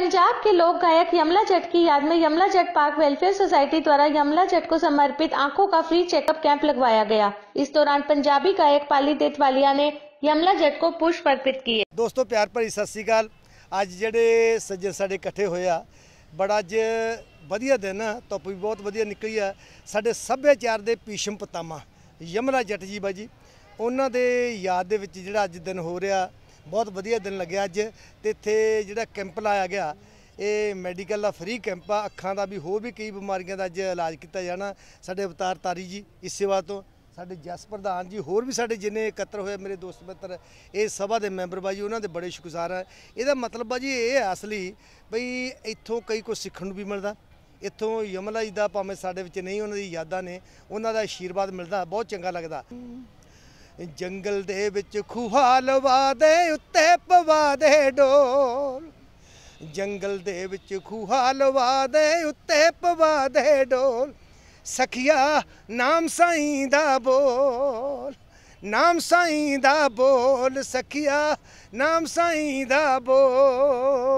पंजाब के लोक गायक यमला जट की याद में Yamla Jatt park welfare society द्वारा यमला जट को समर्पित आंखों का फ्री चेकअप कैंप लगवाया गया इस दौरान पंजाबी गायक पाली देतवालिया ने यमला जट को पुष्प अर्पित किए दोस्तों प्यार भरी सत श्रीकाल ਅੱਜ ਜਿਹੜੇ ਸੱਜਣ ਸਾਡੇ ਇਕੱਠੇ ਹੋਏ ਆ ਬੜਾ ਅੱਜ ਵਧੀਆ ਦਿਨ ਆ ਧੁੱਪ ਵੀ ਬਹੁਤ ਵਧੀਆ ਨਿਕਲੀ ਆ ਸਾਡੇ ਸੱਭਿਆਚਾਰ ਦੇ ਪੀਸ਼ਮ ਪਤਾਮਾ ਯਮਲਾ ਜੱਟ ਜੀ ਬਾਜੀ ਉਹਨਾਂ ਦੇ ਯਾਦ ਦੇ ਵਿੱਚ ਬਹੁਤ ਵਧੀਆ ਦਿਨ ਲੱਗਿਆ ਅੱਜ ਤੇ ਇੱਥੇ ਜਿਹੜਾ ਕੈਂਪ ਲਾਇਆ ਗਿਆ ਇਹ ਮੈਡੀਕਲ ਦਾ ਫ੍ਰੀ ਕੈਂਪ ਆ ਅੱਖਾਂ ਦਾ ਵੀ ਹੋ ਵੀ ਕਈ ਬਿਮਾਰੀਆਂ ਦਾ ਅੱਜ ਇਲਾਜ ਕੀਤਾ ਜਾਣਾ ਸਾਡੇ ਅਵਤਾਰ ਤਾਰੀ ਜੀ ਇਸ ਸੇਵਾ ਤੋਂ ਸਾਡੇ ਜਸ ਪ੍ਰਧਾਨ ਜੀ ਹੋਰ ਵੀ ਸਾਡੇ ਜਿੰਨੇ ਇਕੱਤਰ ਹੋਏ ਮੇਰੇ ਦੋਸਤ ਮਿੱਤਰ ਇਹ ਸਭਾ ਦੇ ਮੈਂਬਰ ਬਾਜੀ ਉਹਨਾਂ ਦੇ ਬੜੇ ਸ਼ੁਕਰਗੁਜ਼ਾਰ ਆ ਇਹਦਾ ਮਤਲਬ ਬਾਜੀ ਇਹ ਹੈ ਅਸਲੀ ਬਈ ਇੱਥੋਂ ਕਈ ਕੁਝ ਸਿੱਖਣ ਨੂੰ ਵੀ ਮਿਲਦਾ ਇੱਥੋਂ ਯਮਲਾ ਜੀ ਦਾ ਭਾਵੇਂ ਸਾਡੇ ਵਿੱਚ ਨਹੀਂ ਉਹਨਾਂ ਦੀ ਯਾਦਾਂ ਨੇ ਉਹਨਾਂ ਦਾ ਆਸ਼ੀਰਵਾਦ ਮਿਲਦਾ ਬਹੁਤ ਚੰਗਾ ਲੱਗਦਾ ਜੰਗਲ ਦੇ ਵਿੱਚ ਖੁਹਾ ਲਵਾ ਦੇ ਉੱਤੇ ਪਵਾ ਦੇ ਡੋਲ ਜੰਗਲ ਦੇ ਵਿੱਚ ਖੁਹਾ ਲਵਾ ਦੇ ਉੱਤੇ ਪਵਾ ਦੇ ਡੋਲ ਸਖਿਆ ਨਾਮ ਸਾਈਂ ਦਾ ਬੋਲ ਨਾਮ ਸਾਈਂ ਦਾ ਬੋਲ ਸਖਿਆ ਨਾਮ ਸਾਈਂ ਦਾ ਬੋਲ